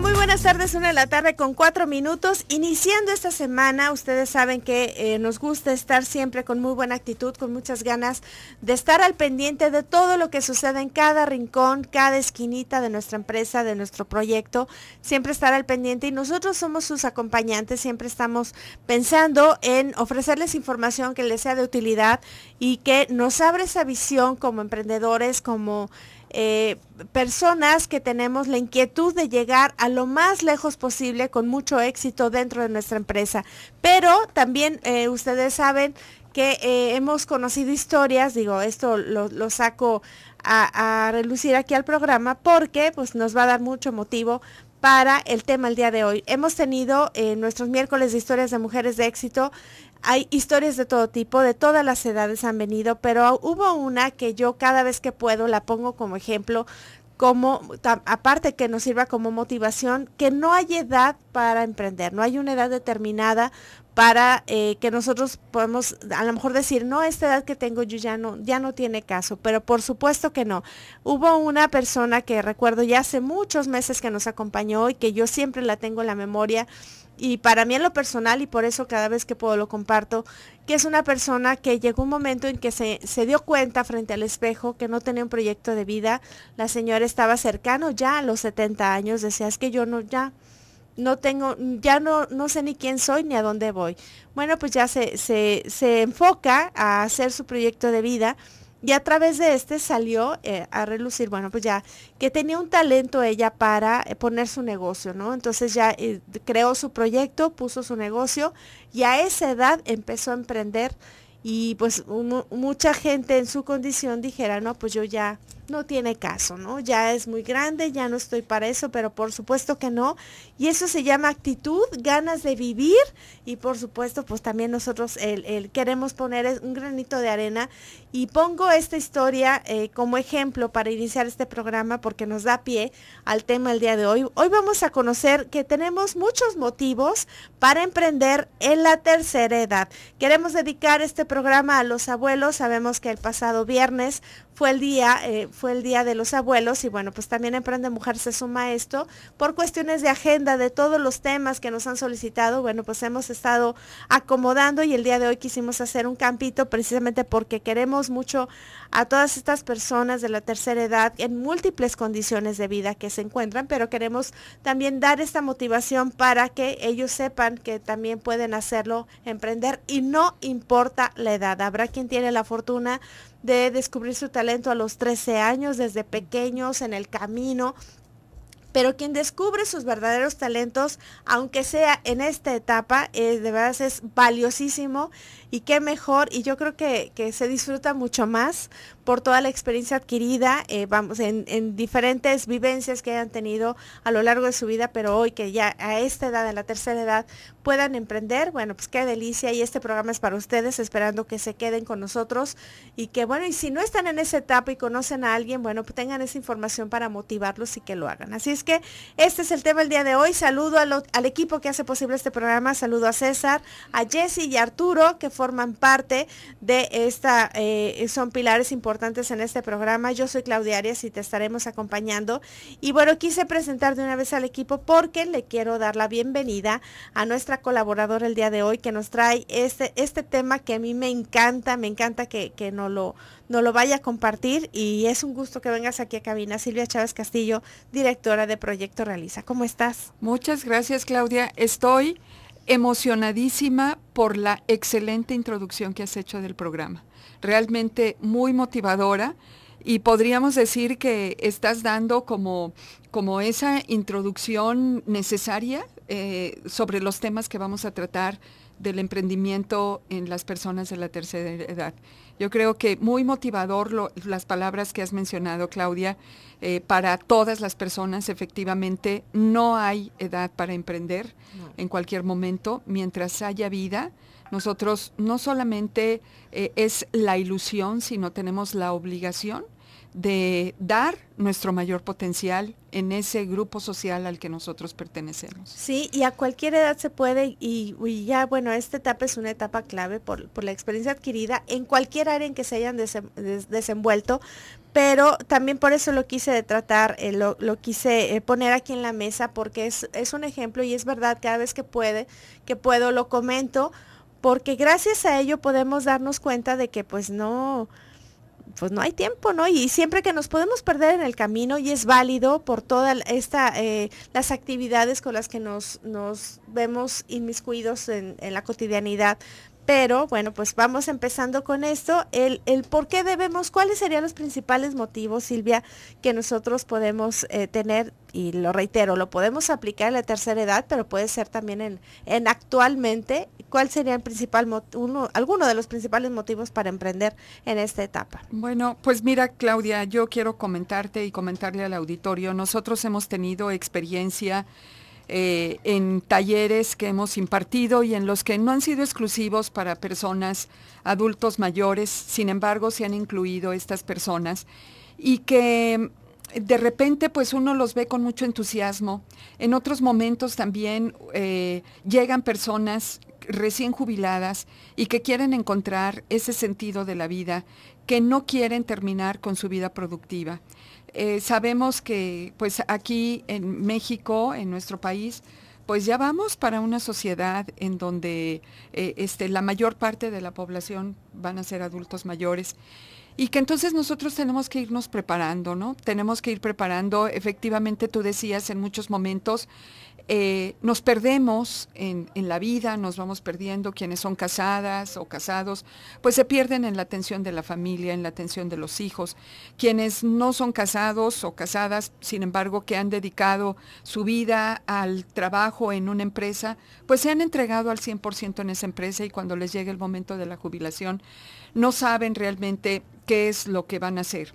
Muy buenas tardes, una de la tarde con cuatro minutos. Iniciando esta semana, ustedes saben que eh, nos gusta estar siempre con muy buena actitud, con muchas ganas de estar al pendiente de todo lo que sucede en cada rincón, cada esquinita de nuestra empresa, de nuestro proyecto. Siempre estar al pendiente y nosotros somos sus acompañantes, siempre estamos pensando en ofrecerles información que les sea de utilidad y que nos abra esa visión como emprendedores, como eh, personas que tenemos la inquietud de llegar a lo más lejos posible con mucho éxito dentro de nuestra empresa. Pero también eh, ustedes saben que eh, hemos conocido historias, digo, esto lo, saco a, relucir aquí al programa porque pues nos va a dar mucho motivo para el tema el día de hoy. Hemos tenido en nuestros miércoles de historias de mujeres de éxito hay historias de todo tipo, de todas las edades han venido, pero hubo una que yo cada vez que puedo la pongo como ejemplo, como aparte que nos sirva como motivación, que no hay edad para emprender, no hay una edad determinada para eh, que nosotros podemos a lo mejor decir, no, esta edad que tengo yo ya no, ya no tiene caso, pero por supuesto que no. Hubo una persona que recuerdo ya hace muchos meses que nos acompañó y que yo siempre la tengo en la memoria y para mí en lo personal y por eso cada vez que puedo lo comparto, que es una persona que llegó un momento en que se, se, dio cuenta frente al espejo que no tenía un proyecto de vida. La señora estaba cercano ya a los 70 años, decía, es que yo no, ya, no tengo, ya no, no sé ni quién soy ni a dónde voy. Bueno, pues ya se, se, enfoca a hacer su proyecto de vida y a través de este salió eh, a relucir, bueno, pues ya que tenía un talento ella para eh, poner su negocio, ¿no? Entonces ya eh, creó su proyecto, puso su negocio y a esa edad empezó a emprender y pues mucha gente en su condición dijera, no, pues yo ya no tiene caso, ¿no? Ya es muy grande, ya no estoy para eso, pero por supuesto que no. Y eso se llama actitud, ganas de vivir y por supuesto pues también nosotros el, queremos poner un granito de arena y pongo esta historia eh, como ejemplo para iniciar este programa porque nos da pie al tema el día de hoy. Hoy vamos a conocer que tenemos muchos motivos para emprender en la tercera edad. Queremos dedicar este programa a los abuelos, sabemos que el pasado viernes fue el día, eh, fue el día de los abuelos y bueno, pues también Emprende Mujer se suma a esto por cuestiones de agenda de todos los temas que nos han solicitado. Bueno, pues hemos estado acomodando y el día de hoy quisimos hacer un campito precisamente porque queremos mucho a todas estas personas de la tercera edad en múltiples condiciones de vida que se encuentran, pero queremos también dar esta motivación para que ellos sepan que también pueden hacerlo, emprender y no importa la edad. Habrá quien tiene la fortuna de descubrir su talento a los 13 años, desde pequeños, en el camino. Pero quien descubre sus verdaderos talentos, aunque sea en esta etapa, eh, de verdad es valiosísimo y qué mejor. Y yo creo que, se disfruta mucho más por toda la experiencia adquirida, eh, vamos, en, diferentes vivencias que hayan tenido a lo largo de su vida, pero hoy que ya a esta edad, en la tercera edad, puedan emprender, bueno, pues qué delicia. Y este programa es para ustedes, esperando que se queden con nosotros y que, bueno, y si no están en esa etapa y conocen a alguien, bueno, pues tengan esa información para motivarlos y que lo hagan. Así es que este es el tema el día de hoy. Saludo al equipo que hace posible este programa. Saludo a César, a Jesse y a Arturo, que forman parte de esta, eh, son pilares importantes en este programa. Yo soy Claudia Arias y te estaremos acompañando. Y bueno, quise presentar de una vez al equipo porque le quiero dar la bienvenida a nuestra colaboradora el día de hoy que nos trae este, este tema que a mí me encanta, me encanta que, que lo, nos lo vaya a compartir y es un gusto que vengas aquí a cabina. Silvia Chávez Castillo, directora de Proyecto Realiza. ¿Cómo estás? Muchas gracias, Claudia. Estoy emocionadísima por la excelente introducción que has hecho del programa. Realmente muy motivadora y podríamos decir que estás dando como, esa introducción necesaria eh, sobre los temas que vamos a tratar del emprendimiento en las personas de la tercera edad. Yo creo que muy motivador las palabras que has mencionado, Claudia, eh, para todas las personas, efectivamente, no hay edad para emprender en cualquier momento, mientras haya vida. Nosotros no solamente eh, es la ilusión, sino tenemos la obligación de dar nuestro mayor potencial en ese grupo social al que nosotros pertenecemos. Sí, y a cualquier edad se puede y, ya, bueno, esta etapa es una etapa clave por, la experiencia adquirida en cualquier área en que se hayan desenvuelto, pero también por eso lo quise tratar, eh, lo, quise eh, poner aquí en la mesa porque es, es un ejemplo y es verdad, cada vez que puede, que puedo lo comento, porque gracias a ello podemos darnos cuenta de que pues no pues no hay tiempo, ¿no? Y siempre que nos podemos perder en el camino y es válido por todas esta eh, las actividades con las que nos, nos vemos inmiscuidos en, la cotidianidad. Pero bueno, pues vamos empezando con esto. El, por qué debemos, cuáles serían los principales motivos, Silvia, que nosotros podemos eh, tener, y lo reitero, lo podemos aplicar en la tercera edad, pero puede ser también en, en actualmente ¿Cuál sería el principal uno, alguno de los principales motivos para emprender en esta etapa? Bueno, pues mira, Claudia, yo quiero comentarte y comentarle al auditorio. Nosotros hemos tenido experiencia eh, en talleres que hemos impartido y en los que no han sido exclusivos para personas adultos mayores, sin embargo se han incluido estas personas y que de repente pues uno los ve con mucho entusiasmo. En otros momentos también eh, llegan personas recién jubiladas y que quieren encontrar ese sentido de la vida, que no quieren terminar con su vida productiva. Eh, sabemos que pues aquí en México, en nuestro país, pues ya vamos para una sociedad en donde eh, este, la mayor parte de la población van a ser adultos mayores y que entonces nosotros tenemos que irnos preparando, ¿no? Tenemos que ir preparando, efectivamente tú decías en muchos momentos, eh, nos perdemos en, en, la vida, nos vamos perdiendo, quienes son casadas o casados, pues se pierden en la atención de la familia, en la atención de los hijos. Quienes no son casados o casadas, sin embargo, que han dedicado su vida al trabajo en una empresa, pues se han entregado al 100% en esa empresa y cuando les llega el momento de la jubilación, no saben realmente qué es lo que van a hacer.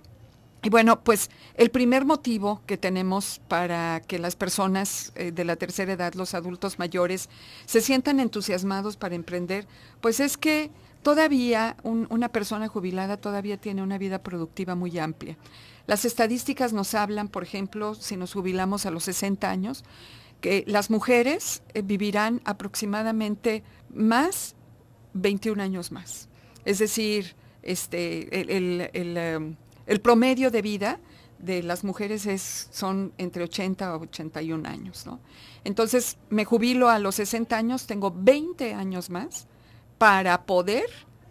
Y bueno, pues el primer motivo que tenemos para que las personas eh, de la tercera edad, los adultos mayores, se sientan entusiasmados para emprender, pues es que todavía una persona jubilada todavía tiene una vida productiva muy amplia. Las estadísticas nos hablan, por ejemplo, si nos jubilamos a los 60 años, que las mujeres eh, vivirán aproximadamente más 21 años más. Es decir, este, el, em, el promedio de vida de las mujeres es, son entre 80 a 81 años, ¿no? Entonces, me jubilo a los 60 años, tengo 20 años más para poder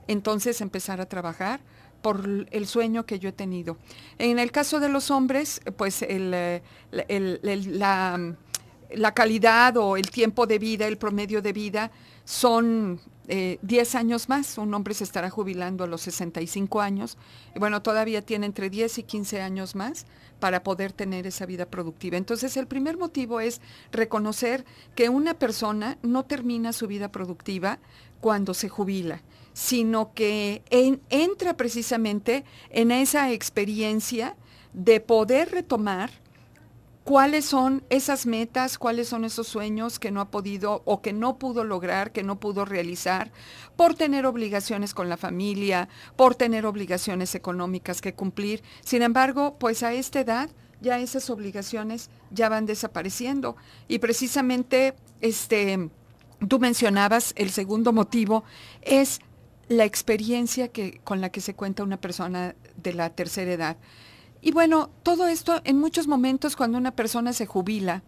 entonces empezar a trabajar por el sueño que yo he tenido. En el caso de los hombres, pues eh, la calidad o el tiempo de vida, el promedio de vida, son 10 eh, años más. Un hombre se estará jubilando a los 65 años. Y bueno, todavía tiene entre 10 y 15 años más para poder tener esa vida productiva. Entonces, el primer motivo es reconocer que una persona no termina su vida productiva cuando se jubila, sino que entra precisamente en esa experiencia de poder retomar cuáles son esas metas, cuáles son esos sueños que no ha podido o que no pudo lograr, que no pudo realizar por tener obligaciones con la familia, por tener obligaciones económicas que cumplir. Sin embargo, pues a esta edad ya esas obligaciones ya van desapareciendo y precisamente este tú mencionabas el segundo motivo es la experiencia que con la que se cuenta una persona de la tercera edad. Y bueno, todo esto en muchos momentos cuando una persona se jubila,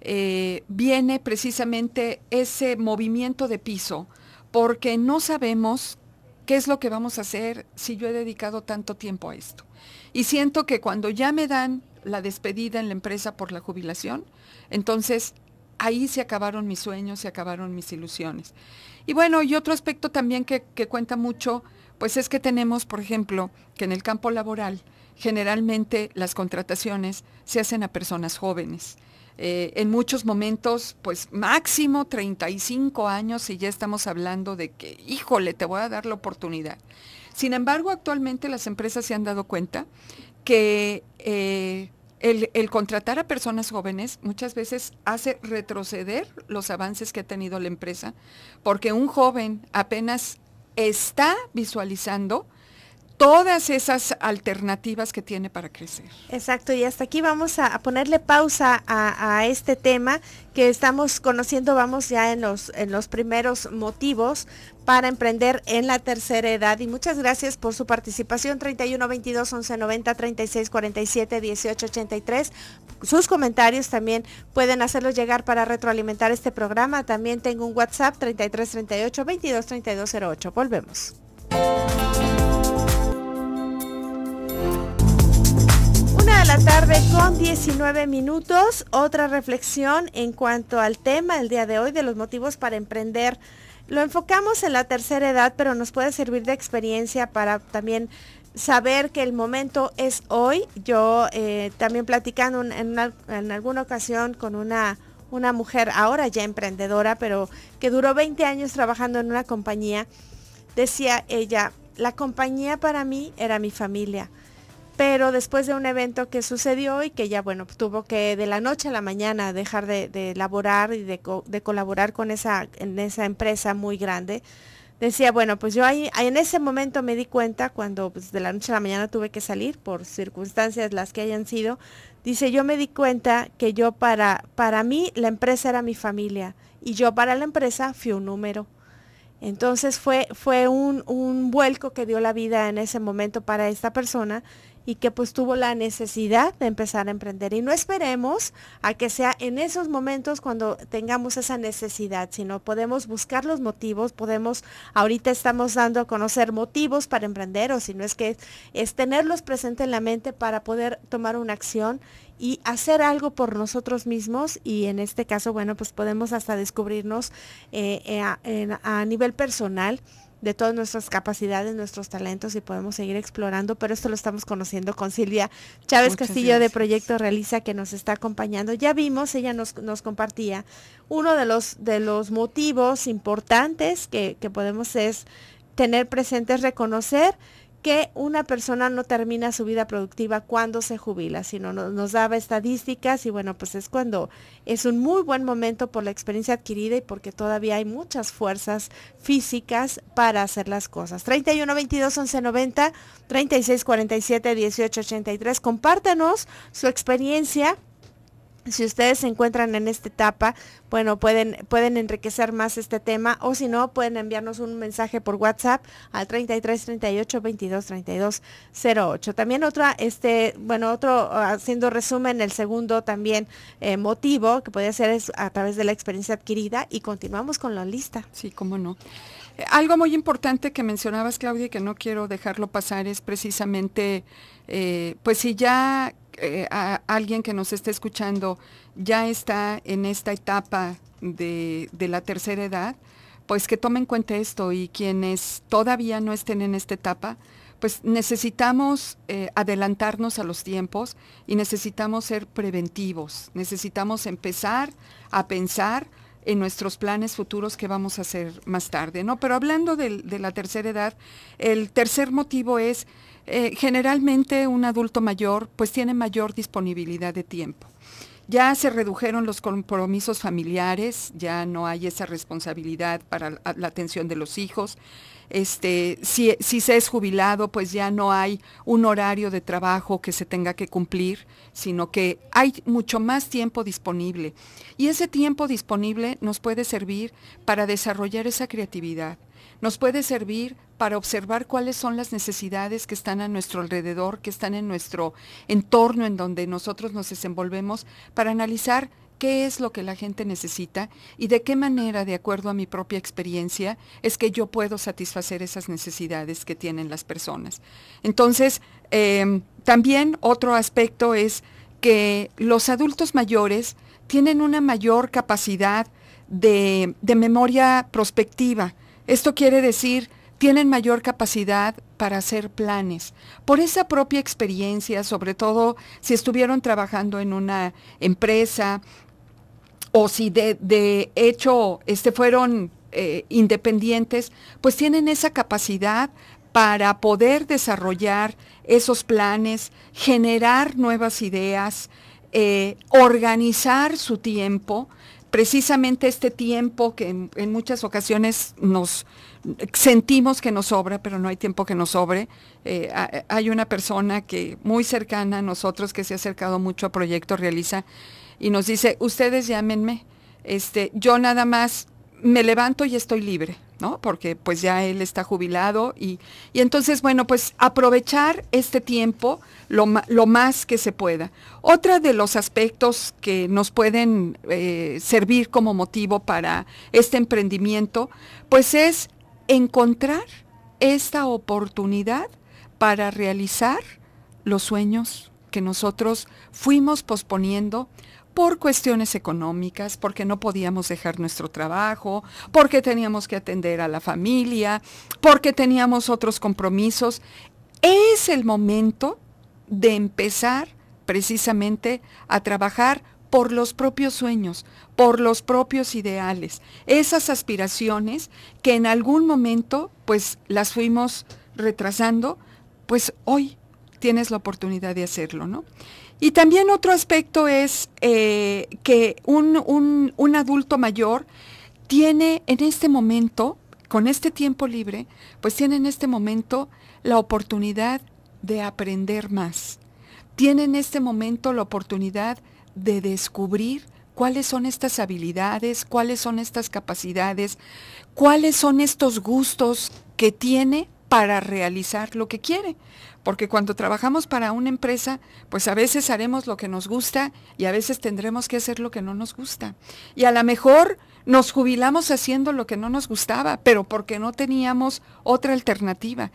eh, viene precisamente ese movimiento de piso, porque no sabemos qué es lo que vamos a hacer si yo he dedicado tanto tiempo a esto. Y siento que cuando ya me dan la despedida en la empresa por la jubilación, entonces ahí se acabaron mis sueños, se acabaron mis ilusiones. Y bueno, y otro aspecto también que cuenta mucho, pues es que tenemos, por ejemplo, que en el campo laboral, generalmente las contrataciones se hacen a personas jóvenes. Eh, en muchos momentos, pues máximo 35 años y ya estamos hablando de que, híjole, te voy a dar la oportunidad. Sin embargo, actualmente las empresas se han dado cuenta que eh, el, contratar a personas jóvenes muchas veces hace retroceder los avances que ha tenido la empresa, porque un joven apenas está visualizando todas esas alternativas que tiene para crecer. Exacto, y hasta aquí vamos a, ponerle pausa a, este tema que estamos conociendo, vamos ya en los, en los primeros motivos para emprender en la tercera edad. Y muchas gracias por su participación, 31 22 11 90 36 47 18 83. Sus comentarios también pueden hacerlos llegar para retroalimentar este programa. También tengo un WhatsApp 33 38 22 32 08. Volvemos. tarde con 19 minutos. Otra reflexión en cuanto al tema el día de hoy de los motivos para emprender. Lo enfocamos en la tercera edad, pero nos puede servir de experiencia para también saber que el momento es hoy. Yo eh, también platicando en, alguna ocasión con una, una mujer ahora ya emprendedora, pero que duró 20 años trabajando en una compañía, decía ella, la compañía para mí era mi familia pero después de un evento que sucedió y que ya, bueno, tuvo que de la noche a la mañana dejar de, laborar y de, colaborar con esa, en esa empresa muy grande, decía, bueno, pues yo ahí, en ese momento me di cuenta cuando pues, de la noche a la mañana tuve que salir por circunstancias las que hayan sido, dice, yo me di cuenta que yo para, para mí la empresa era mi familia y yo para la empresa fui un número. Entonces fue, fue un, un vuelco que dio la vida en ese momento para esta persona y que pues tuvo la necesidad de empezar a emprender. Y no esperemos a que sea en esos momentos cuando tengamos esa necesidad, sino podemos buscar los motivos, podemos, ahorita estamos dando a conocer motivos para emprender o si no es que es tenerlos presente en la mente para poder tomar una acción y hacer algo por nosotros mismos y en este caso, bueno, pues podemos hasta descubrirnos eh, eh, a nivel personal de todas nuestras capacidades, nuestros talentos y podemos seguir explorando, pero esto lo estamos conociendo con Silvia Chávez Castillo de Proyecto Realiza que nos está acompañando. Ya vimos, ella nos, nos compartía uno de los, de los motivos importantes que, podemos es tener presentes, reconocer que una persona no termina su vida productiva cuando se jubila, sino nos daba estadísticas y bueno, pues es cuando es un muy buen momento por la experiencia adquirida y porque todavía hay muchas fuerzas físicas para hacer las cosas. 31 22 11 90 36 47 18 83. Compártanos su experiencia si ustedes se encuentran en esta etapa, bueno, pueden, pueden enriquecer más este tema o si no, pueden enviarnos un mensaje por WhatsApp al 33 38 22 32 08. También otra, este, bueno, otro, haciendo resumen, el segundo también eh, motivo que puede ser es a través de la experiencia adquirida y continuamos con la lista. Sí, cómo no. Eh, algo muy importante que mencionabas, Claudia, y que no quiero dejarlo pasar es precisamente, eh, pues si ya eh, a alguien que nos esté escuchando ya está en esta etapa de, la tercera edad, pues que tome en cuenta esto y quienes todavía no estén en esta etapa, pues necesitamos eh, adelantarnos a los tiempos y necesitamos ser preventivos, necesitamos empezar a pensar en nuestros planes futuros que vamos a hacer más tarde, ¿no? Pero hablando de, de la tercera edad, el tercer motivo es eh, generalmente un adulto mayor pues tiene mayor disponibilidad de tiempo. Ya se redujeron los compromisos familiares, ya no hay esa responsabilidad para la atención de los hijos. Este, si, si, se es jubilado, pues ya no hay un horario de trabajo que se tenga que cumplir, sino que hay mucho más tiempo disponible. Y ese tiempo disponible nos puede servir para desarrollar esa creatividad, nos puede servir para observar cuáles son las necesidades que están a nuestro alrededor, que están en nuestro entorno en donde nosotros nos desenvolvemos, para analizar qué es lo que la gente necesita y de qué manera, de acuerdo a mi propia experiencia, es que yo puedo satisfacer esas necesidades que tienen las personas. Entonces, em, también otro aspecto es que los adultos mayores tienen una mayor capacidad de memoria prospectiva. Esto quiere decir, tienen mayor capacidad para hacer planes. Por esa propia experiencia, sobre todo si estuvieron trabajando en una empresa o si de, hecho este, fueron eh, independientes, pues tienen esa capacidad para poder desarrollar esos planes, generar nuevas ideas, eh, organizar su tiempo, precisamente este tiempo que en, muchas ocasiones nos sentimos que nos sobra, pero no hay tiempo que nos sobre. Eh, hay una persona que muy cercana a nosotros que se ha acercado mucho a Proyecto Realiza y nos dice, ustedes llámenme. Este, yo nada más me levanto y estoy libre, ¿no? Porque pues ya él está jubilado y, entonces, bueno, pues aprovechar este tiempo lo, más que se pueda. Otra de los aspectos que nos pueden eh, servir como motivo para este emprendimiento, pues es encontrar esta oportunidad para realizar los sueños que nosotros fuimos posponiendo por cuestiones económicas, porque no podíamos dejar nuestro trabajo, porque teníamos que atender a la familia, porque teníamos otros compromisos. Es el momento de empezar precisamente a trabajar por los propios sueños, por los propios ideales, esas aspiraciones que en algún momento pues las fuimos retrasando, pues hoy tienes la oportunidad de hacerlo, ¿no? Y también otro aspecto es eh, que un adulto mayor tiene en este momento, con este tiempo libre, pues tiene en este momento la oportunidad de aprender más. Tiene en este momento la oportunidad de descubrir cuáles son estas habilidades, cuáles son estas capacidades, cuáles son estos gustos que tiene para realizar lo que quiere porque cuando trabajamos para una empresa, pues a veces haremos lo que nos gusta y a veces tendremos que hacer lo que no nos gusta. Y a lo mejor nos jubilamos haciendo lo que no nos gustaba, pero porque no teníamos otra alternativa.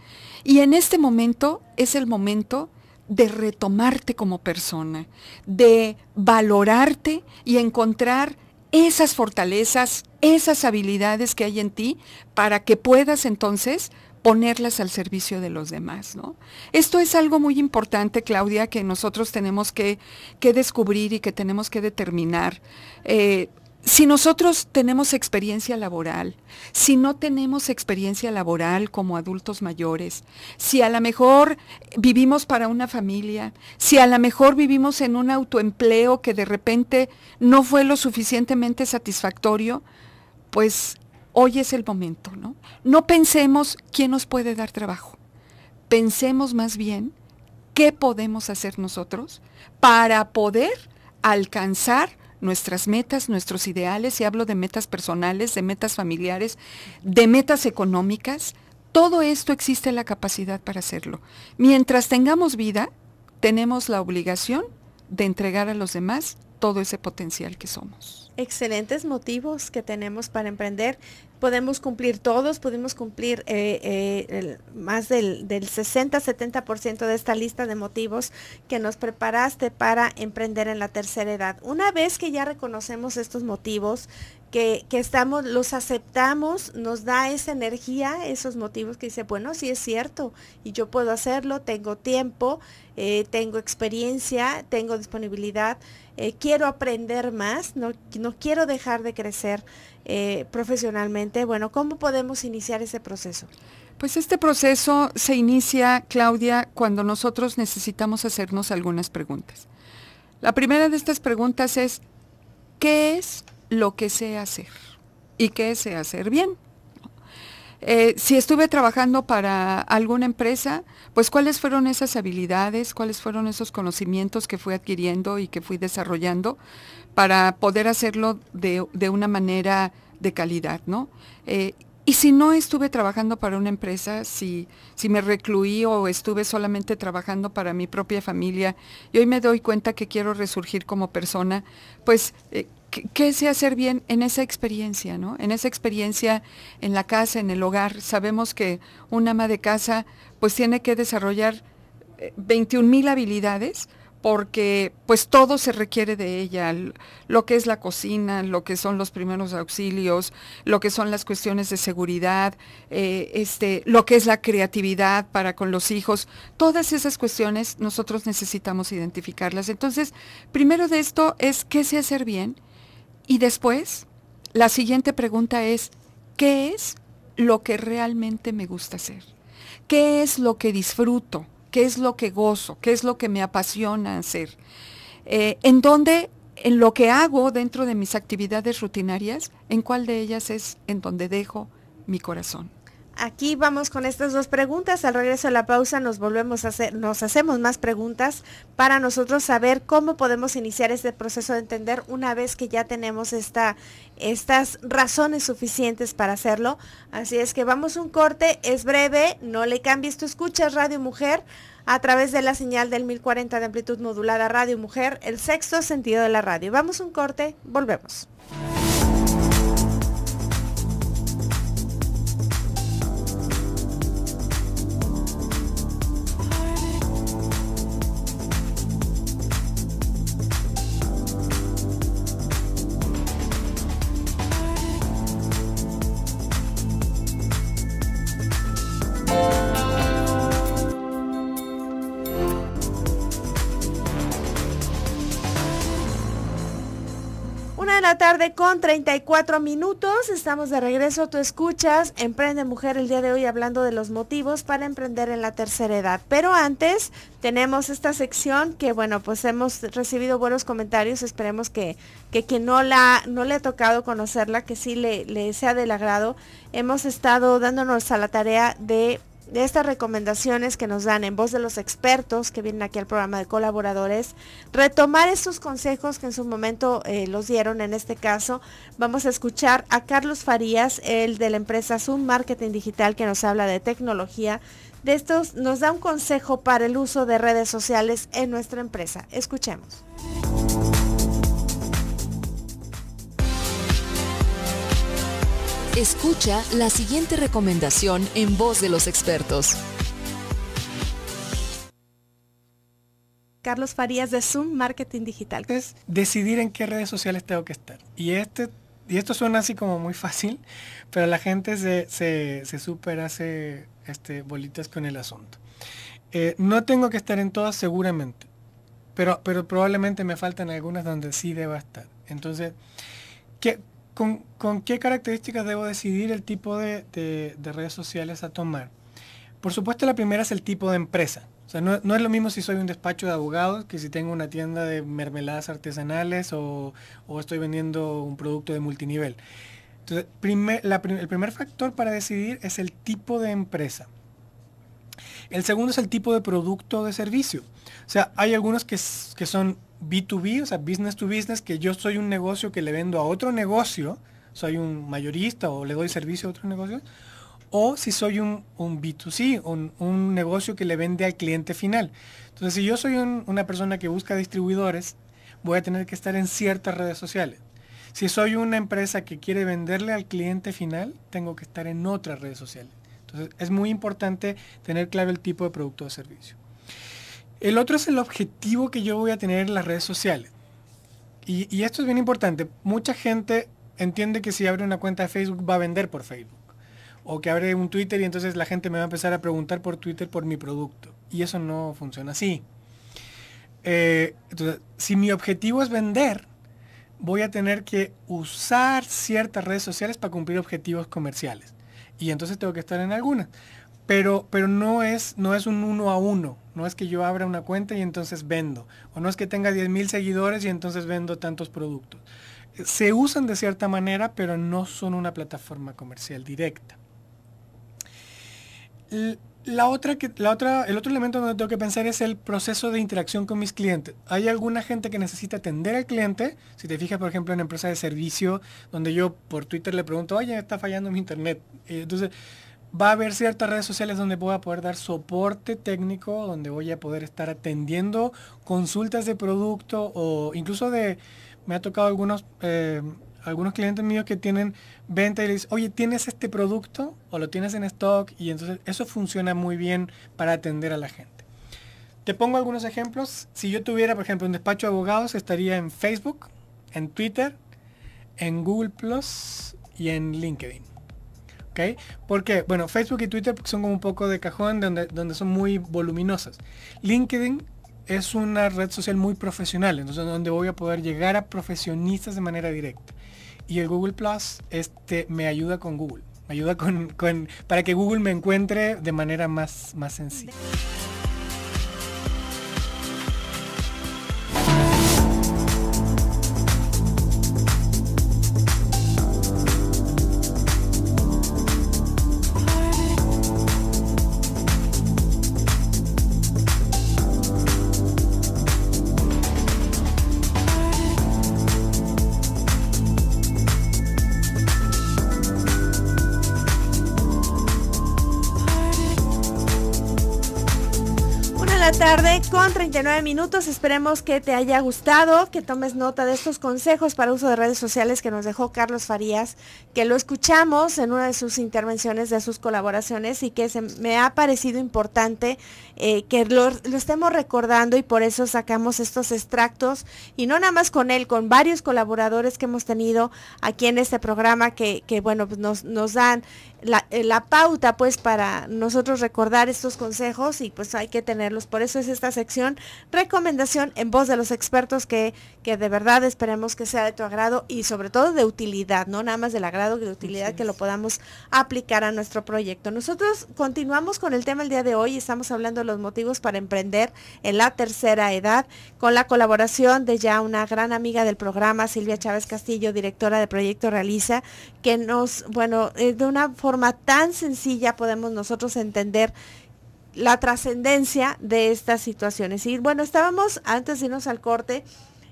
Y en este momento es el momento de retomarte como persona, de valorarte y encontrar esas fortalezas, esas habilidades que hay en ti para que puedas entonces ponerlas al servicio de los demás. ¿no? Esto es algo muy importante, Claudia, que nosotros tenemos que, que descubrir y que tenemos que determinar. Eh, si nosotros tenemos experiencia laboral, si no tenemos experiencia laboral como adultos mayores, si a lo mejor vivimos para una familia, si a lo mejor vivimos en un autoempleo que de repente no fue lo suficientemente satisfactorio, pues hoy es el momento, ¿no? No pensemos quién nos puede dar trabajo. Pensemos más bien qué podemos hacer nosotros para poder alcanzar nuestras metas, nuestros ideales, y hablo de metas personales, de metas familiares, de metas económicas, todo esto existe la capacidad para hacerlo. Mientras tengamos vida, tenemos la obligación de entregar a los demás todo ese potencial que somos. Excelentes motivos que tenemos para emprender. Podemos cumplir todos, pudimos cumplir eh, eh, más del, del 60-70% de esta lista de motivos que nos preparaste para emprender en la tercera edad. Una vez que ya reconocemos estos motivos, que, estamos, los aceptamos, nos da esa energía, esos motivos que dice, bueno, sí es cierto, y yo puedo hacerlo, tengo tiempo, eh, tengo experiencia, tengo disponibilidad, eh, quiero aprender más, no, no, quiero dejar de crecer eh, profesionalmente. Bueno, ¿cómo podemos iniciar ese proceso? Pues este proceso se inicia, Claudia, cuando nosotros necesitamos hacernos algunas preguntas. La primera de estas preguntas es, ¿qué es lo que sé hacer y qué sé hacer bien. Eh, si estuve trabajando para alguna empresa, pues cuáles fueron esas habilidades, cuáles fueron esos conocimientos que fui adquiriendo y que fui desarrollando para poder hacerlo de, una manera de calidad, ¿no? Eh, y si no estuve trabajando para una empresa, si, si me recluí o estuve solamente trabajando para mi propia familia y hoy me doy cuenta que quiero resurgir como persona, pues eh, ¿Qué, se hacer bien en esa experiencia, ¿no? En esa experiencia en la casa, en el hogar. Sabemos que un ama de casa pues tiene que desarrollar 21 eh, mil habilidades porque pues todo se requiere de ella, lo que es la cocina, lo que son los primeros auxilios, lo que son las cuestiones de seguridad, eh, este, lo que es la creatividad para con los hijos, todas esas cuestiones nosotros necesitamos identificarlas. Entonces, primero de esto es qué se hacer bien y después, la siguiente pregunta es, ¿qué es lo que realmente me gusta hacer? ¿Qué es lo que disfruto? ¿Qué es lo que gozo? ¿Qué es lo que me apasiona hacer? Eh, ¿En dónde, en lo que hago dentro de mis actividades rutinarias, en cuál de ellas es en donde dejo mi corazón? Aquí vamos con estas dos preguntas. Al regreso de la pausa nos volvemos a hacer, nos hacemos más preguntas para nosotros saber cómo podemos iniciar este proceso de entender una vez que ya tenemos esta, estas razones suficientes para hacerlo. Así es que vamos un corte, es breve, no le cambies, tu escuchas Radio Mujer a través de la señal del 1040 de amplitud modulada Radio Mujer, el sexto sentido de la radio. Vamos un corte, volvemos. tarde con 34 minutos. Estamos de regreso. Tú escuchas Emprende Mujer el día de hoy hablando de los motivos para emprender en la tercera edad. Pero antes tenemos esta sección que, bueno, pues hemos recibido buenos comentarios. Esperemos que, que quien no, la, no le ha tocado conocerla, que sí le sea del agrado. Hemos estado dándonos a la tarea de de estas recomendaciones que nos dan en voz de los expertos que vienen aquí al programa de colaboradores, retomar estos consejos que en su momento eh, los dieron. En este caso, vamos a escuchar a Carlos Farías, el de la empresa Zoom Marketing Digital, que nos habla de tecnología. De estos nos da un consejo para el uso de redes sociales en nuestra empresa. Escuchemos. Escucha la siguiente recomendación en voz de los expertos. Carlos Farías de Zoom Marketing Digital. Es decidir en qué redes sociales tengo que estar. Y este y esto suena así como muy fácil, pero la gente se, se, se hace este, bolitas con el asunto. Eh, no tengo que estar en todas seguramente, pero, pero probablemente me faltan algunas donde sí deba estar. Entonces, ¿qué, ¿con, qué características debo decidir el tipo de, redes sociales a tomar? Por supuesto, la primera es el tipo de empresa. O sea, no, es lo mismo si soy un despacho de abogados que si tengo una tienda de mermeladas artesanales o, estoy vendiendo un producto de multinivel. Entonces, el primer factor para decidir es el tipo de empresa. El segundo es el tipo de producto o de servicio. O sea, hay algunos que son B2B, o sea, business to business, que yo soy un negocio que le vendo a otro negocio, soy un mayorista o le doy servicio a otro negocio, o si soy un, B2C, un, negocio que le vende al cliente final. Entonces, si yo soy una persona que busca distribuidores, voy a tener que estar en ciertas redes sociales. Si soy una empresa que quiere venderle al cliente final, tengo que estar en otras redes sociales. Entonces, es muy importante tener claro el tipo de producto o servicio. El otro es el objetivo que yo voy a tener en las redes sociales. Y, esto es bien importante. Mucha gente entiende que si abre una cuenta de Facebook va a vender por Facebook. O que abre un Twitter y entonces la gente me va a empezar a preguntar por Twitter por mi producto. Y eso no funciona así. Eh, entonces, si mi objetivo es vender, voy a tener que usar ciertas redes sociales para cumplir objetivos comerciales. Y entonces tengo que estar en algunas pero, no, es, no es un uno a uno. No es que yo abra una cuenta y entonces vendo. O no es que tenga 10.000 seguidores y entonces vendo tantos productos. Se usan de cierta manera, pero no son una plataforma comercial directa. La otra la otra, el otro elemento donde tengo que pensar es el proceso de interacción con mis clientes. Hay alguna gente que necesita atender al cliente. Si te fijas, por ejemplo, en empresa de servicio, donde yo por Twitter le pregunto, oye, está fallando mi internet. Eh, entonces, Va a haber ciertas redes sociales donde voy a poder dar soporte técnico, donde voy a poder estar atendiendo consultas de producto o incluso de... Me ha tocado algunos, eh, algunos clientes míos que tienen venta y dicen, oye, ¿tienes este producto o lo tienes en stock? Y entonces eso funciona muy bien para atender a la gente. Te pongo algunos ejemplos. Si yo tuviera, por ejemplo, un despacho de abogados, estaría en Facebook, en Twitter, en Google Plus y en LinkedIn. Porque, bueno, Facebook y Twitter son como un poco de cajón donde, donde son muy voluminosas. LinkedIn es una red social muy profesional, entonces donde voy a poder llegar a profesionistas de manera directa. Y el Google Plus este, me ayuda con Google, me ayuda con para que Google me encuentre de manera más, más sencilla. 9 minutos. Esperemos que te haya gustado, que tomes nota de estos consejos para uso de redes sociales que nos dejó Carlos Farías, que lo escuchamos en una de sus intervenciones, de sus colaboraciones y que se me ha parecido importante eh, que lo, estemos recordando y por eso sacamos estos extractos y no nada más con él, con varios colaboradores que hemos tenido aquí en este programa que, bueno, pues nos, nos dan la, eh, la, pauta pues para nosotros recordar estos consejos y pues hay que tenerlos. Por eso es esta sección recomendación en voz de los expertos que, que de verdad esperemos que sea de tu agrado y sobre todo de utilidad, no nada más del agrado, de utilidad que lo podamos aplicar a nuestro proyecto. Nosotros continuamos con el tema el día de hoy, estamos hablando de los motivos para emprender en la tercera edad con la colaboración de ya una gran amiga del programa, Silvia Chávez Castillo, directora de Proyecto Realiza, que nos, bueno, eh, de una forma tan sencilla podemos nosotros entender la trascendencia de estas situaciones. Y bueno, estábamos, antes de irnos al corte,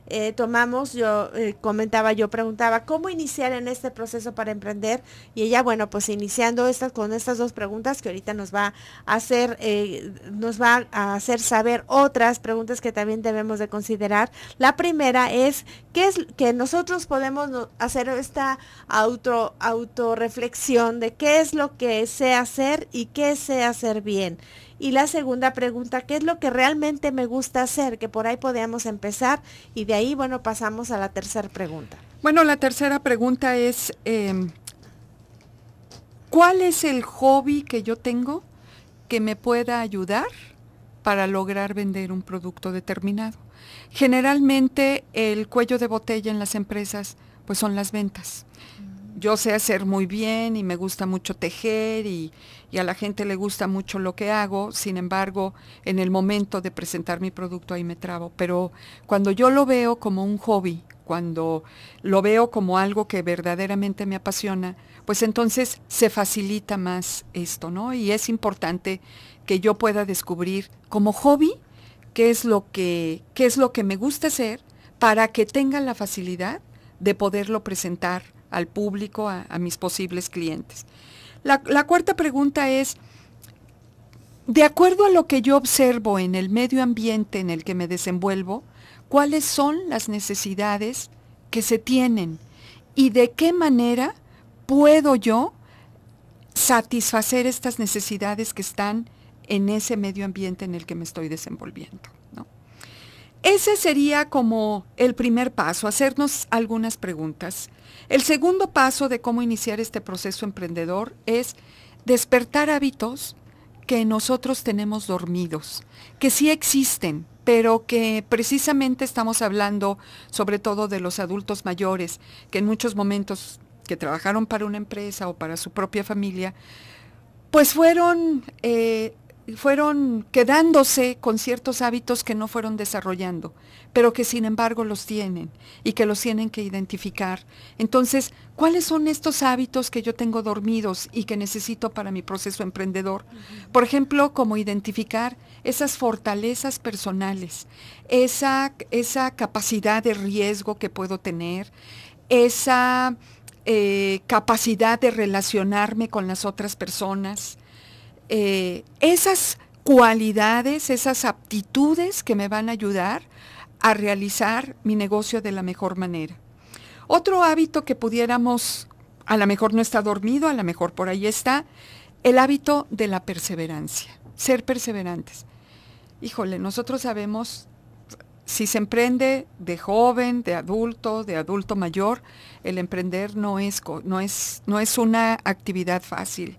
eh, tomamos, yo eh, comentaba, yo preguntaba, ¿cómo iniciar en este proceso para emprender? Y ella, bueno, pues iniciando estas, con estas dos preguntas que ahorita nos va a hacer, eh, nos va a hacer saber otras preguntas que también debemos de considerar. La primera es, ¿qué es que nosotros podemos hacer esta auto, autorreflexión de qué es lo que sé hacer y qué sé hacer bien? Y la segunda pregunta, ¿qué es lo que realmente me gusta hacer? Que por ahí podíamos empezar y de ahí, bueno, pasamos a la tercera pregunta. Bueno, la tercera pregunta es, em, ¿cuál es el hobby que yo tengo que me pueda ayudar para lograr vender un producto determinado? Generalmente el cuello de botella en las empresas pues son las ventas yo sé hacer muy bien y me gusta mucho tejer y, a la gente le gusta mucho lo que hago, sin embargo, en el momento de presentar mi producto ahí me trabo. Pero cuando yo lo veo como un hobby, cuando lo veo como algo que verdaderamente me apasiona, pues entonces se facilita más esto, ¿no? Y es importante que yo pueda descubrir como hobby qué es lo que, qué es lo que me gusta hacer para que tenga la facilidad de poderlo presentar al público, a, mis posibles clientes. la cuarta pregunta es, de acuerdo a lo que yo observo en el medio ambiente en el que me desenvuelvo, ¿cuáles son las necesidades que se tienen y de qué manera puedo yo satisfacer estas necesidades que están en ese medio ambiente en el que me estoy desenvolviendo? Ese sería como el primer paso, hacernos algunas preguntas. El segundo paso de cómo iniciar este proceso emprendedor es despertar hábitos que nosotros tenemos dormidos, que sí existen, pero que precisamente estamos hablando sobre todo de los adultos mayores, que en muchos momentos que trabajaron para una empresa o para su propia familia, pues fueron eh, fueron quedándose con ciertos hábitos que no fueron desarrollando, pero que sin embargo los tienen y que los tienen que identificar. Entonces, ¿cuáles son estos hábitos que yo tengo dormidos y que necesito para mi proceso emprendedor? Por ejemplo, como identificar esas fortalezas personales, esa, esa capacidad de riesgo que puedo tener, esa eh, capacidad de relacionarme con las otras personas eh, esas cualidades, esas aptitudes que me van a ayudar a realizar mi negocio de la mejor manera. Otro hábito que pudiéramos, a lo mejor no está dormido, a lo mejor por ahí está, el hábito de la perseverancia, ser perseverantes. Híjole, nosotros sabemos si se emprende de joven, de adulto, de adulto mayor, el emprender no es, no es, no es una actividad fácil.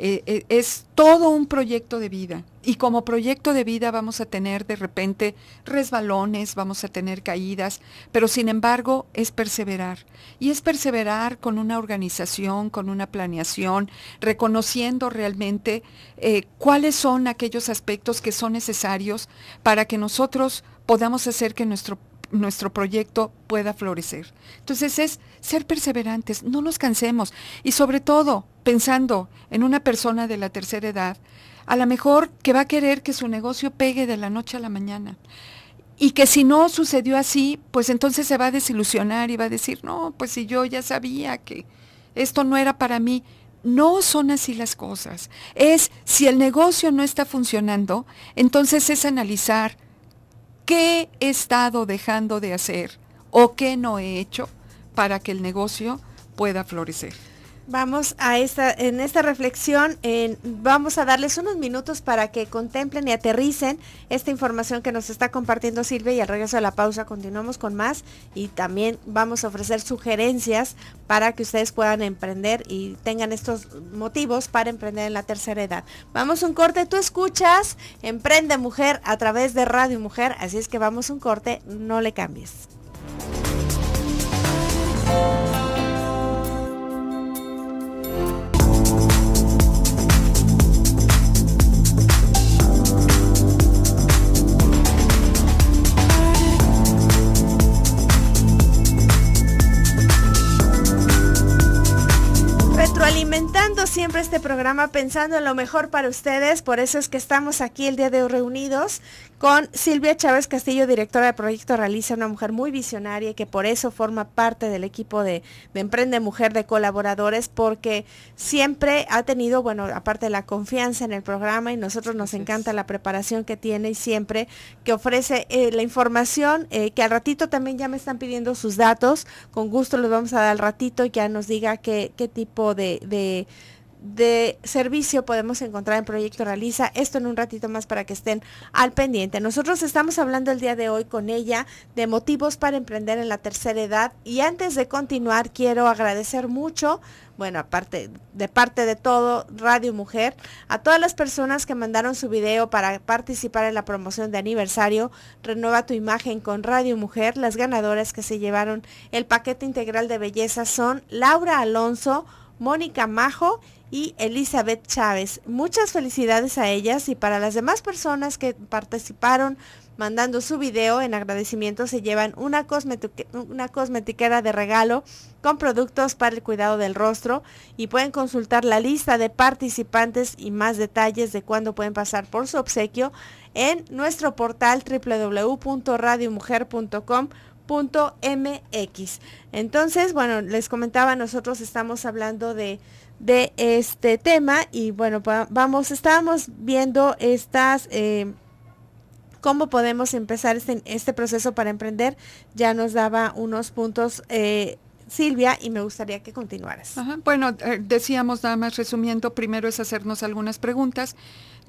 Eh, eh, es todo un proyecto de vida. Y como proyecto de vida vamos a tener de repente resbalones, vamos a tener caídas, pero sin embargo es perseverar. Y es perseverar con una organización, con una planeación, reconociendo realmente eh, cuáles son aquellos aspectos que son necesarios para que nosotros podamos hacer que nuestro nuestro proyecto pueda florecer. Entonces es ser perseverantes, no nos cansemos y sobre todo pensando en una persona de la tercera edad, a lo mejor que va a querer que su negocio pegue de la noche a la mañana. Y que si no sucedió así, pues entonces se va a desilusionar y va a decir, no, pues si yo ya sabía que esto no era para mí. No son así las cosas. Es, si el negocio no está funcionando, entonces es analizar qué he estado dejando de hacer o qué no he hecho para que el negocio pueda florecer. Vamos a esta, en esta reflexión, vamos a darles unos minutos para que contemplen y aterricen esta información que nos está compartiendo Silvia y al regreso de la pausa continuamos con más y también vamos a ofrecer sugerencias para que ustedes puedan emprender y tengan estos motivos para emprender en la tercera edad. Vamos un corte, tú escuchas Emprende Mujer a través de Radio Mujer, así es que vamos un corte, no le cambies. Comentando siempre este programa, pensando en lo mejor para ustedes. Por eso es que estamos aquí el día de hoy reunidos con Silvia Chávez Castillo, directora de Proyecto Realiza, una mujer muy visionaria y que por eso forma parte del equipo de, Emprende Mujer de colaboradores, porque siempre ha tenido, bueno, aparte la confianza en el programa y nosotros nos encanta la preparación que tiene y siempre que ofrece eh, la información, eh, que al ratito también ya me están pidiendo sus datos, con gusto los vamos a dar al ratito y que ya nos diga qué, qué tipo de de servicio podemos encontrar en Proyecto Realiza. Esto en un ratito más para que estén al pendiente. Nosotros estamos hablando el día de hoy con ella de motivos para emprender en la tercera edad. Y antes de continuar, quiero agradecer mucho, bueno, aparte de parte de todo, Radio Mujer, a todas las personas que mandaron su video para participar en la promoción de aniversario. Renueva tu imagen con Radio Mujer. Las ganadoras que se llevaron el paquete integral de belleza son Laura Alonso, Mónica Majo, y Elizabeth Chávez. Muchas felicidades a ellas y para las demás personas que participaron mandando su video en agradecimiento se llevan una, una cosmetiquera de regalo con productos para el cuidado del rostro y pueden consultar la lista de participantes y más detalles de cuándo pueden pasar por su obsequio en nuestro portal www.radiomujer.com.mx. Punto .mx. Entonces, bueno, les comentaba, nosotros estamos hablando de de este tema y bueno, vamos, estábamos viendo estas... Eh, cómo podemos empezar este, este, proceso para emprender. Ya nos daba unos puntos eh, Silvia, y me gustaría que continuaras. Bueno, eh, decíamos nada más resumiendo, primero es hacernos algunas preguntas.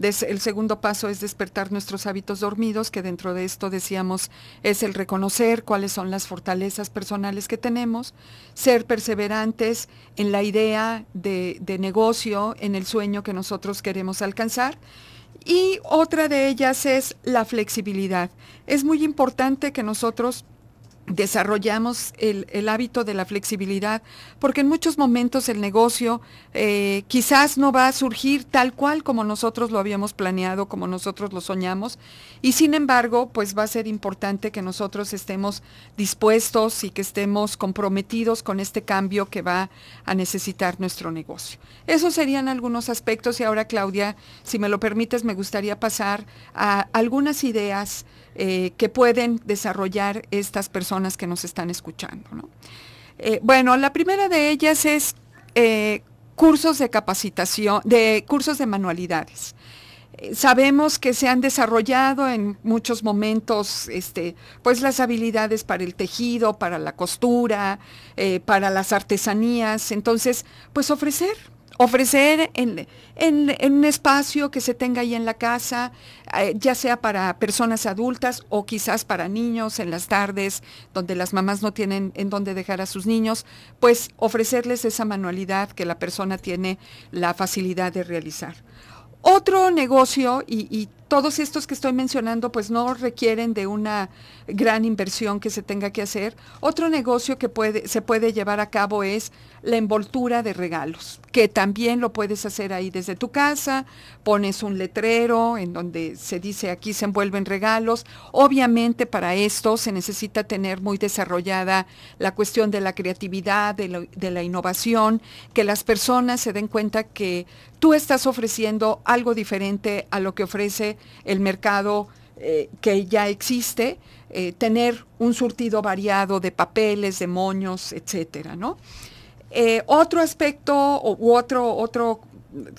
el segundo paso es despertar nuestros hábitos dormidos, que dentro de esto decíamos es el reconocer cuáles son las fortalezas personales que tenemos, ser perseverantes en la idea de, de negocio, en el sueño que nosotros queremos alcanzar. Y otra de ellas es la flexibilidad. Es muy importante que nosotros desarrollamos el, hábito de la flexibilidad, porque en muchos momentos el negocio eh, quizás no va a surgir tal cual como nosotros lo habíamos planeado, como nosotros lo soñamos, y sin embargo, pues va a ser importante que nosotros estemos dispuestos y que estemos comprometidos con este cambio que va a necesitar nuestro negocio. Esos serían algunos aspectos y ahora, Claudia, si me lo permites, me gustaría pasar a algunas ideas eh, que pueden desarrollar estas personas que nos están escuchando. Eh, bueno, la primera de ellas es eh, cursos de capacitación, de cursos de manualidades. Sabemos que se han desarrollado en muchos momentos este, pues las habilidades para el tejido, para la costura, para las artesanías. Entonces, pues ofrecer ofrecer en, un espacio que se tenga ahí en la casa, eh, ya sea para personas adultas o quizás para niños en las tardes, donde las mamás no tienen en dónde dejar a sus niños, pues ofrecerles esa manualidad que la persona tiene la facilidad de realizar. Otro negocio, y, todos estos que estoy mencionando, pues no requieren de una gran inversión que se tenga que hacer. Otro negocio que puede, se puede llevar a cabo es la envoltura de regalos, que también lo puedes hacer ahí desde tu casa, pones un letrero en donde se dice aquí se envuelven regalos. Obviamente para esto se necesita tener muy desarrollada la cuestión de la creatividad, de la innovación, que las personas se den cuenta que tú estás ofreciendo algo diferente a lo que ofrece el mercado eh, que ya existe, eh, tener un surtido variado de papeles, de moños, etcétera, ¿no? Eh, otro aspecto u otro,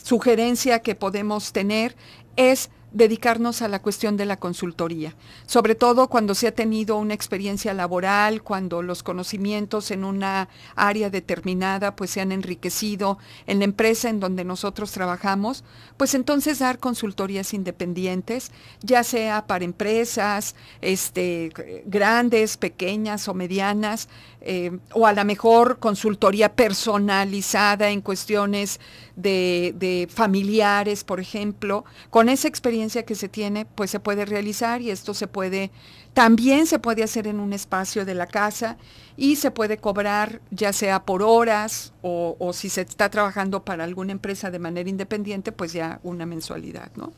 sugerencia que podemos tener es dedicarnos a la cuestión de la consultoría, sobre todo cuando se ha tenido una experiencia laboral, cuando los conocimientos en una área determinada pues se han enriquecido en la empresa en donde nosotros trabajamos, pues entonces dar consultorías independientes, ya sea para empresas este, grandes, pequeñas o medianas, eh, o a lo mejor consultoría personalizada en cuestiones de familiares, por ejemplo, con esa experiencia que se tiene, pues se puede realizar y esto se puede, también se puede hacer en un espacio de la casa y se puede cobrar ya sea por horas o, o si se está trabajando para alguna empresa de manera independiente, pues ya una mensualidad, ¿no?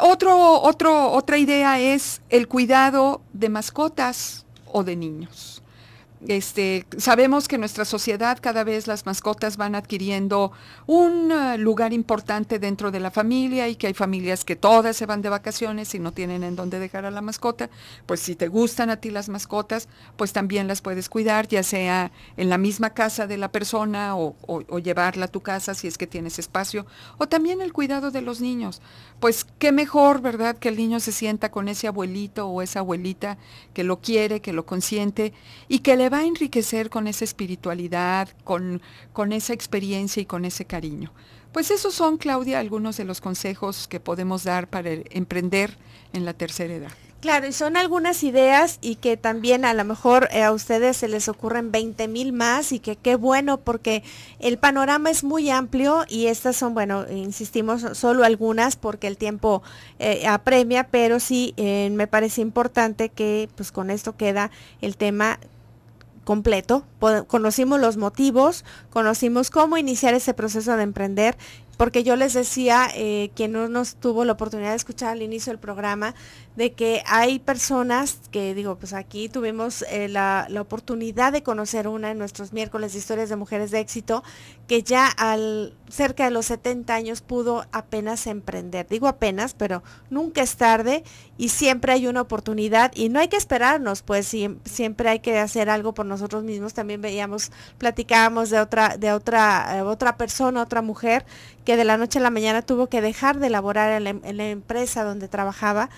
Otro, otro, otra idea es el cuidado de mascotas o de niños. Este, sabemos que en nuestra sociedad cada vez las mascotas van adquiriendo un eh, lugar importante dentro de la familia y que hay familias que todas se van de vacaciones y no tienen en dónde dejar a la mascota. Pues si te gustan a ti las mascotas, pues también las puedes cuidar, ya sea en la misma casa de la persona o, llevarla a tu casa si es que tienes espacio, o también el cuidado de los niños. Pues qué mejor, ¿verdad? Que el niño se sienta con ese abuelito o esa abuelita que lo quiere, que lo consiente y que le va a enriquecer con esa espiritualidad, con, con esa experiencia y con ese cariño. Pues esos son, Claudia, algunos de los consejos que podemos dar para emprender en la tercera edad. Claro, y son algunas ideas y que también a lo mejor eh, a ustedes se les ocurren 20 mil más y que qué bueno porque el panorama es muy amplio y estas son, bueno, insistimos, solo algunas porque el tiempo eh, apremia, pero sí eh, me parece importante que pues con esto queda el tema completo, conocimos los motivos, conocimos cómo iniciar ese proceso de emprender, porque yo les decía, eh, quien no nos tuvo la oportunidad de escuchar al inicio del programa, de que hay personas que digo, pues aquí tuvimos eh, la, oportunidad de conocer una en nuestros miércoles de historias de mujeres de éxito, que ya al cerca de los 70 años pudo apenas emprender. Digo apenas, pero nunca es tarde y siempre hay una oportunidad y no hay que esperarnos, pues siempre hay que hacer algo por nosotros mismos. También veíamos, platicábamos de otra, de otra, eh, otra persona, otra mujer, que de la noche a la mañana tuvo que dejar de laborar en la em, empresa donde trabajaba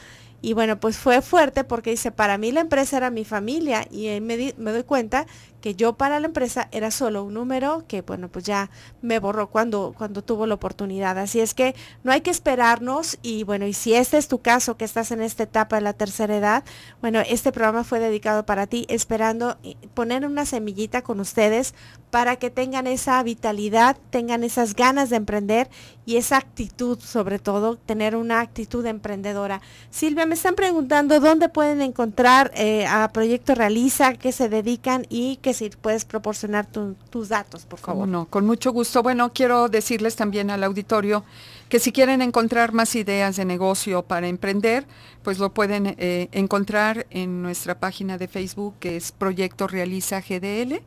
y bueno, pues fue fuerte porque dice, para mí la empresa era mi familia y me, me doy cuenta que yo para la empresa era solo un número que, bueno, pues ya me borró cuando, cuando tuvo la oportunidad. Así es que no hay que esperarnos y bueno, y si este es tu caso, que estás en esta etapa de la tercera edad, bueno, este programa fue dedicado para ti, esperando eh, poner una semillita con ustedes para que tengan esa vitalidad, tengan esas ganas de emprender y esa actitud, sobre todo, tener una actitud emprendedora. Silvia, me están preguntando dónde pueden encontrar eh, a Proyecto Realiza, qué se dedican y que si puedes proporcionar tus datos, por favor. no, con mucho gusto. Bueno, quiero decirles también al auditorio que si quieren encontrar más ideas de negocio para emprender, pues lo pueden eh, encontrar en nuestra página de Facebook que es Proyecto Realiza GDL.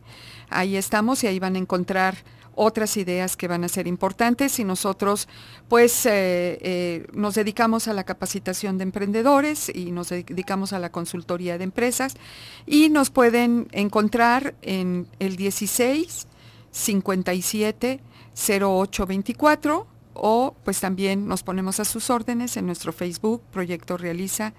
Ahí estamos y ahí van a encontrar otras ideas que van a ser importantes y nosotros pues eh, eh, nos dedicamos a la capacitación de emprendedores y nos dedicamos a la consultoría de empresas y nos pueden encontrar en el 16 57 08 24 o pues también nos ponemos a sus órdenes en nuestro Facebook, Proyecto Realiza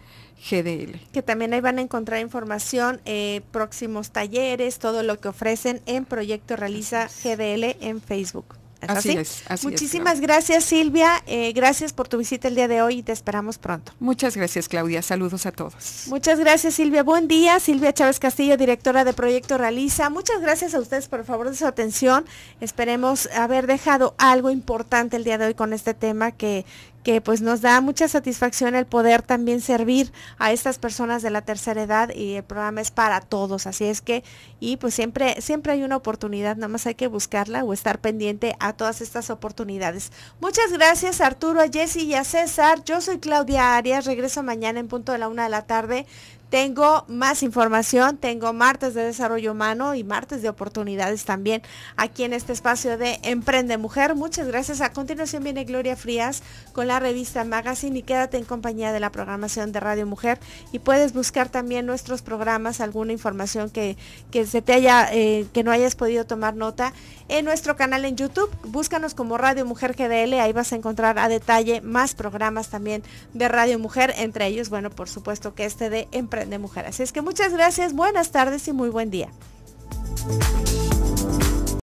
GDL. Que también ahí van a encontrar información, eh, próximos talleres, todo lo que ofrecen en Proyecto Realiza GDL en Facebook así, es. Muchísimas gracias Silvia, eh, gracias por tu visita el día de hoy y te esperamos pronto. Muchas gracias Claudia, saludos a todos. Muchas gracias Silvia, buen día. Silvia Chávez Castillo, directora de Proyecto Realiza. Muchas gracias a ustedes por favor de su atención. Esperemos haber dejado algo importante el día de hoy con este tema que, que pues nos da mucha satisfacción el poder también servir a estas personas de la tercera edad y el programa es para todos, así es que y pues siempre siempre hay una oportunidad, nada más hay que buscarla o estar pendiente a todas estas oportunidades. Muchas gracias Arturo, a Jessy y a César. Yo soy Claudia Arias, regreso mañana en punto de la una de la tarde. Tengo más información, tengo martes de desarrollo humano y martes de oportunidades también aquí en este espacio de Emprende Mujer. Muchas gracias. A continuación viene Gloria Frías con la revista Magazine y quédate en compañía de la programación de Radio Mujer y puedes buscar también nuestros programas, alguna información que, se te haya, eh, que no hayas podido tomar nota en nuestro canal en YouTube. Búscanos como Radio Mujer GDL, ahí vas a encontrar a detalle más programas también de Radio Mujer, entre ellos, bueno, por supuesto que este de Emprende de mujer. Así es que muchas gracias, buenas tardes y muy buen día.